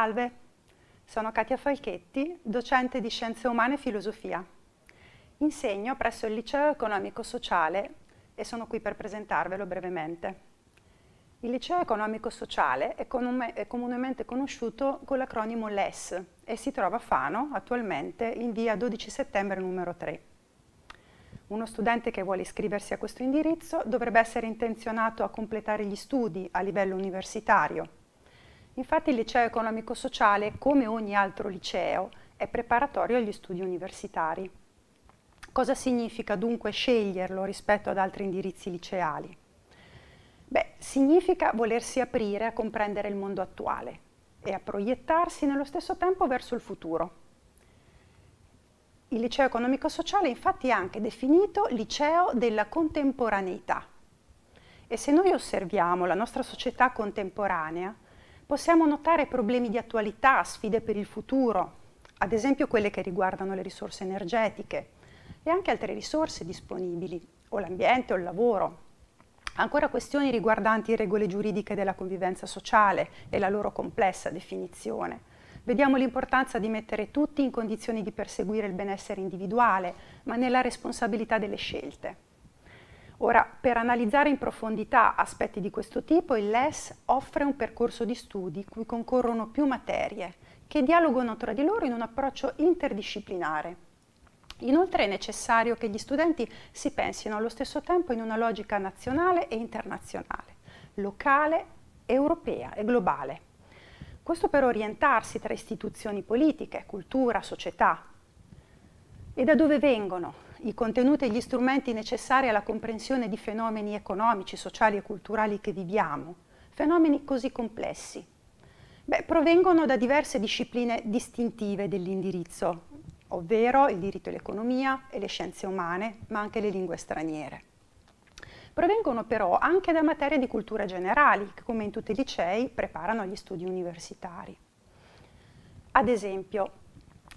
Salve, sono Katia Falchetti, docente di Scienze Umane e Filosofia. Insegno presso il Liceo Economico-Sociale e sono qui per presentarvelo brevemente. Il Liceo Economico-Sociale è, è comunemente conosciuto con l'acronimo LES e si trova a Fano, attualmente in via 12 settembre numero 3. Uno studente che vuole iscriversi a questo indirizzo dovrebbe essere intenzionato a completare gli studi a livello universitario Infatti il liceo economico-sociale, come ogni altro liceo, è preparatorio agli studi universitari. Cosa significa dunque sceglierlo rispetto ad altri indirizzi liceali? Beh, significa volersi aprire a comprendere il mondo attuale e a proiettarsi nello stesso tempo verso il futuro. Il liceo economico-sociale infatti è anche definito liceo della contemporaneità. E se noi osserviamo la nostra società contemporanea, possiamo notare problemi di attualità, sfide per il futuro, ad esempio quelle che riguardano le risorse energetiche e anche altre risorse disponibili, o l'ambiente o il lavoro, ancora questioni riguardanti regole giuridiche della convivenza sociale e la loro complessa definizione. Vediamo l'importanza di mettere tutti in condizioni di perseguire il benessere individuale, ma nella responsabilità delle scelte. Ora, per analizzare in profondità aspetti di questo tipo, il LES offre un percorso di studi cui concorrono più materie, che dialogano tra di loro in un approccio interdisciplinare. Inoltre è necessario che gli studenti si pensino allo stesso tempo in una logica nazionale e internazionale, locale, europea e globale. Questo per orientarsi tra istituzioni politiche, cultura, società. E da dove vengono, i contenuti e gli strumenti necessari alla comprensione di fenomeni economici, sociali e culturali che viviamo, fenomeni così complessi? Beh, provengono da diverse discipline distintive dell'indirizzo, ovvero il diritto e l'economia e le scienze umane, ma anche le lingue straniere. Provengono però anche da materie di cultura generali, che come in tutti i licei preparano gli studi universitari. Ad esempio,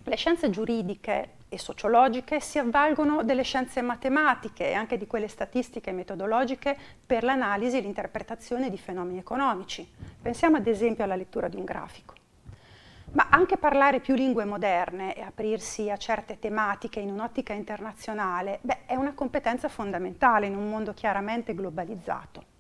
le scienze giuridiche e sociologiche si avvalgono delle scienze matematiche e anche di quelle statistiche e metodologiche per l'analisi e l'interpretazione di fenomeni economici. Pensiamo ad esempio alla lettura di un grafico. Ma anche parlare più lingue moderne e aprirsi a certe tematiche in un'ottica internazionale beh, è una competenza fondamentale in un mondo chiaramente globalizzato.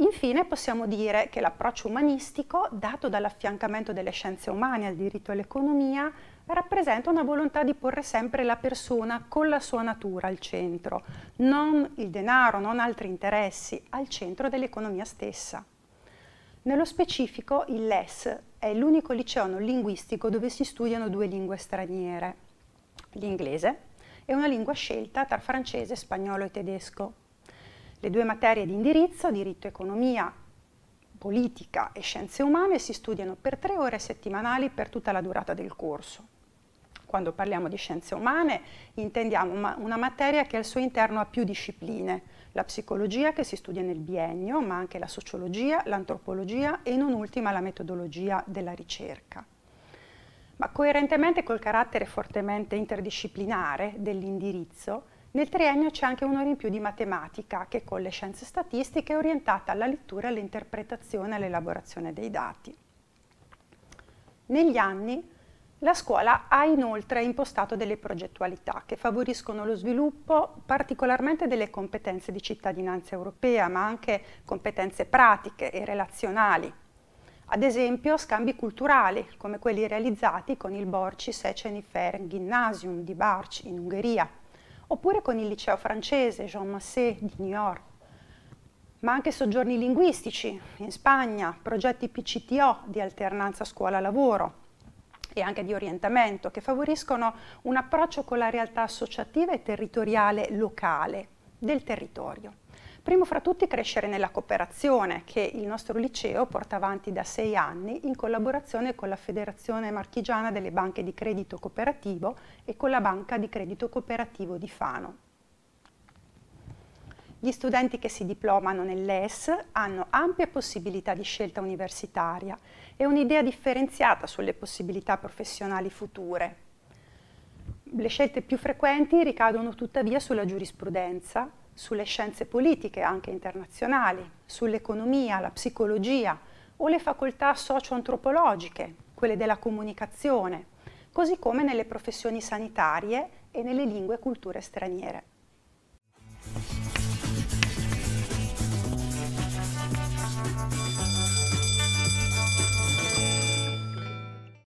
Infine possiamo dire che l'approccio umanistico, dato dall'affiancamento delle scienze umane al diritto e all'economia, rappresenta una volontà di porre sempre la persona con la sua natura al centro, non il denaro, non altri interessi, al centro dell'economia stessa. Nello specifico il LES è l'unico liceo non linguistico dove si studiano due lingue straniere, l'inglese e una lingua scelta tra francese, spagnolo e tedesco le due materie di indirizzo, diritto, economia, politica e scienze umane, si studiano per tre ore settimanali per tutta la durata del corso. Quando parliamo di scienze umane intendiamo una, una materia che al suo interno ha più discipline, la psicologia che si studia nel biennio, ma anche la sociologia, l'antropologia e non ultima la metodologia della ricerca. Ma coerentemente col carattere fortemente interdisciplinare dell'indirizzo, nel triennio c'è anche un'ora in più di matematica che con le scienze statistiche è orientata alla lettura, all'interpretazione e all'elaborazione dei dati. Negli anni la scuola ha inoltre impostato delle progettualità che favoriscono lo sviluppo particolarmente delle competenze di cittadinanza europea, ma anche competenze pratiche e relazionali. Ad esempio scambi culturali, come quelli realizzati con il Borci Seceni Fair Gymnasium di Barci in Ungheria oppure con il liceo francese Jean Massé di New York, ma anche soggiorni linguistici in Spagna, progetti PCTO di alternanza scuola-lavoro e anche di orientamento che favoriscono un approccio con la realtà associativa e territoriale locale del territorio. Primo fra tutti crescere nella cooperazione che il nostro liceo porta avanti da sei anni in collaborazione con la Federazione Marchigiana delle Banche di Credito Cooperativo e con la Banca di Credito Cooperativo di Fano. Gli studenti che si diplomano nell'ES hanno ampie possibilità di scelta universitaria e un'idea differenziata sulle possibilità professionali future. Le scelte più frequenti ricadono tuttavia sulla giurisprudenza, sulle scienze politiche, anche internazionali, sull'economia, la psicologia o le facoltà socio-antropologiche, quelle della comunicazione, così come nelle professioni sanitarie e nelle lingue e culture straniere.